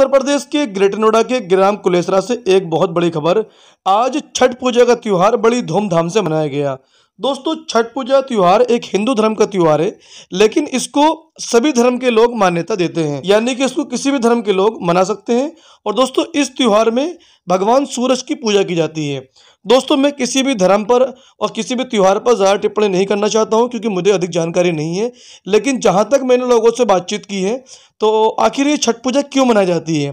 उत्तर प्रदेश के ग्रेटर नोएडा के ग्राम कुलेसरा से एक बहुत बड़ी खबर आज छठ पूजा का त्यौहार बड़ी धूमधाम से मनाया गया दोस्तों छठ पूजा त्यौहार एक हिंदू धर्म का त्यौहार है लेकिन इसको सभी धर्म के लोग मान्यता देते हैं यानी कि इसको किसी भी धर्म के लोग मना सकते हैं और दोस्तों इस त्यौहार में भगवान सूरज की पूजा की जाती है दोस्तों मैं किसी भी धर्म पर और किसी भी त्यौहार पर ज़्यादा टिप्पणी नहीं करना चाहता हूँ क्योंकि मुझे अधिक जानकारी नहीं है लेकिन जहाँ तक मैंने लोगों से बातचीत की है तो आखिर ये छठ पूजा क्यों मनाई जाती है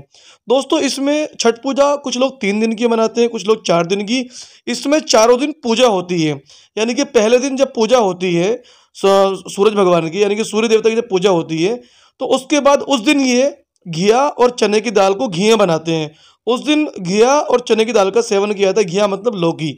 दोस्तों इसमें छठ पूजा कुछ लोग तीन दिन की मनाते हैं कुछ लोग चार दिन की इसमें चारों दिन पूजा होती है यानी कि पहले दिन जब पूजा होती है सूरज भगवान की यानी कि सूर्य देवता की जब पूजा होती है तो उसके बाद उस दिन ये घिया और चने की दाल को घिया बनाते हैं उस दिन घिया और चने की दाल का सेवन किया जाता है घिया मतलब लौकी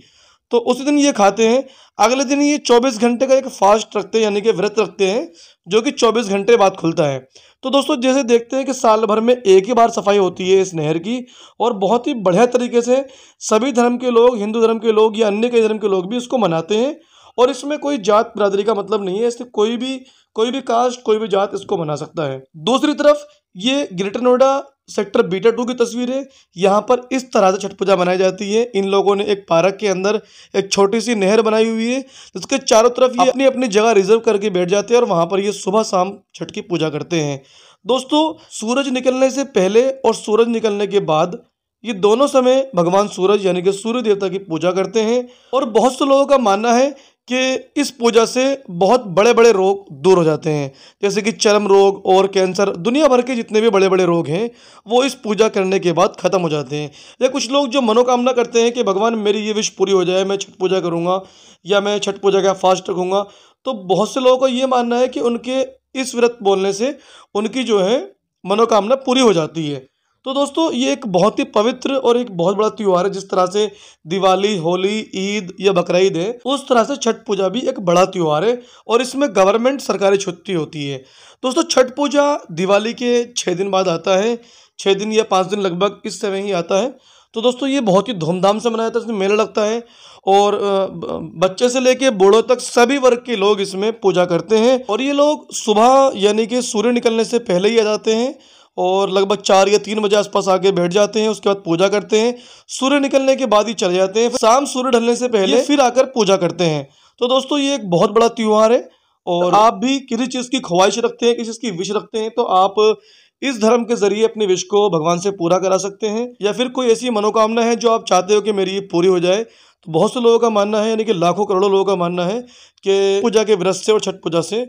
तो उस दिन ये खाते हैं अगले दिन ये चौबीस घंटे का एक फास्ट रखते हैं यानी कि व्रत रखते हैं जो कि चौबीस घंटे बाद खुलता है तो दोस्तों जैसे देखते हैं कि साल भर में एक ही बार सफाई होती है इस नहर की और बहुत ही बढ़िया तरीके से सभी धर्म के लोग हिंदू धर्म के लोग या अन्य कई धर्म के लोग भी इसको मनाते हैं और इसमें कोई जात बरादरी का मतलब नहीं है इससे कोई भी कोई भी कास्ट कोई भी जात इसको बना सकता है दूसरी तरफ ये Greater Noida sector beta two की तस्वीर है यहाँ पर इस तरह से छठ पूजा मनाई जाती है इन लोगों ने एक पार्क के अंदर एक छोटी सी नहर बनाई हुई है जिसके चारों तरफ ये अपनी अपनी जगह रिजर्व करके बैठ जाते हैं और वहाँ पर ये सुबह शाम छठ की पूजा करते हैं दोस्तों सूरज निकलने से पहले और सूरज निकलने के बाद ये दोनों समय भगवान सूरज यानी कि सूर्य देवता की पूजा करते हैं और बहुत से लोगों का मानना है कि इस पूजा से बहुत बड़े बड़े रोग दूर हो जाते हैं जैसे कि चरम रोग और कैंसर दुनिया भर के जितने भी बड़े बड़े रोग हैं वो इस पूजा करने के बाद ख़त्म हो जाते हैं या कुछ लोग जो मनोकामना करते हैं कि भगवान मेरी ये विश पूरी हो जाए मैं छठ पूजा करूँगा या मैं छठ पूजा का फास्ट रखूँगा तो बहुत से लोगों को ये मानना है कि उनके इस व्रत बोलने से उनकी जो है मनोकामना पूरी हो जाती है तो दोस्तों ये एक बहुत ही पवित्र और एक बहुत बड़ा त्यौहार है जिस तरह से दिवाली होली ईद या बकरीद है उस तरह से छठ पूजा भी एक बड़ा त्यौहार है और इसमें गवर्नमेंट सरकारी छुट्टी होती है दोस्तों छठ पूजा दिवाली के छः दिन बाद आता है छः दिन या पाँच दिन लगभग इस समय ही आता है तो दोस्तों ये बहुत ही धूमधाम से मनाया जाता है इसमें मेला लगता है और बच्चे से लेके बूढ़ों तक सभी वर्ग के लोग इसमें पूजा करते हैं और ये लोग सुबह यानी कि सूर्य निकलने से पहले ही आ जाते हैं और लगभग चार या तीन बजे आसपास आके बैठ जाते हैं उसके बाद पूजा करते हैं सूर्य निकलने के बाद ही चले जाते हैं शाम सूर्य ढलने से पहले फिर आकर पूजा करते हैं तो दोस्तों ये एक बहुत बड़ा त्यौहार है और तो आप भी किसी चीज़ की ख्वाहिश रखते हैं किसी चीज़ की विश रखते हैं तो आप इस धर्म के जरिए अपने विश को भगवान से पूरा करा सकते हैं या फिर कोई ऐसी मनोकामना है जो आप चाहते हो कि मेरी ये पूरी हो जाए तो बहुत से लोगों का मानना है यानी कि लाखों करोड़ों लोगों का मानना है कि पूजा के व्रत से और छठ पूजा से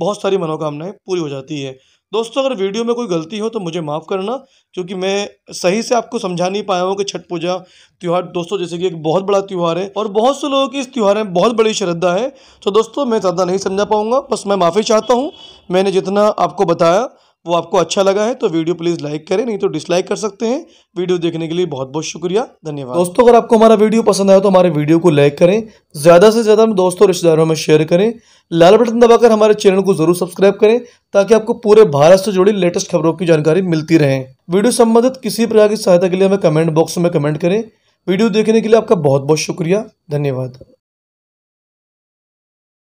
बहुत सारी मनोकामनाएं पूरी हो जाती है दोस्तों अगर वीडियो में कोई गलती हो तो मुझे माफ़ करना क्योंकि मैं सही से आपको समझा नहीं पाया हूँ कि छठ पूजा त्यौहार दोस्तों जैसे कि एक बहुत बड़ा त्यौहार है और बहुत से लोगों की इस त्यौहार में बहुत बड़ी श्रद्धा है तो दोस्तों मैं ज़्यादा नहीं समझा पाऊँगा बस मैं माफ़ी चाहता हूँ मैंने जितना आपको बताया वो आपको अच्छा लगा है तो वीडियो प्लीज़ लाइक करें नहीं तो डिसलाइक कर सकते हैं वीडियो देखने के लिए बहुत बहुत शुक्रिया धन्यवाद दोस्तों अगर आपको हमारा वीडियो पसंद आया तो हमारे वीडियो को लाइक करें ज़्यादा से ज़्यादा हम दोस्तों रिश्तेदारों में शेयर करें लाल बटन दबाकर हमारे चैनल को जरूर सब्सक्राइब करें ताकि आपको पूरे भारत से जुड़ी लेटेस्ट खबरों की जानकारी मिलती रहे वीडियो संबंधित किसी प्रकार की सहायता के लिए हमें कमेंट बॉक्स में कमेंट करें वीडियो देखने के लिए आपका बहुत बहुत शुक्रिया धन्यवाद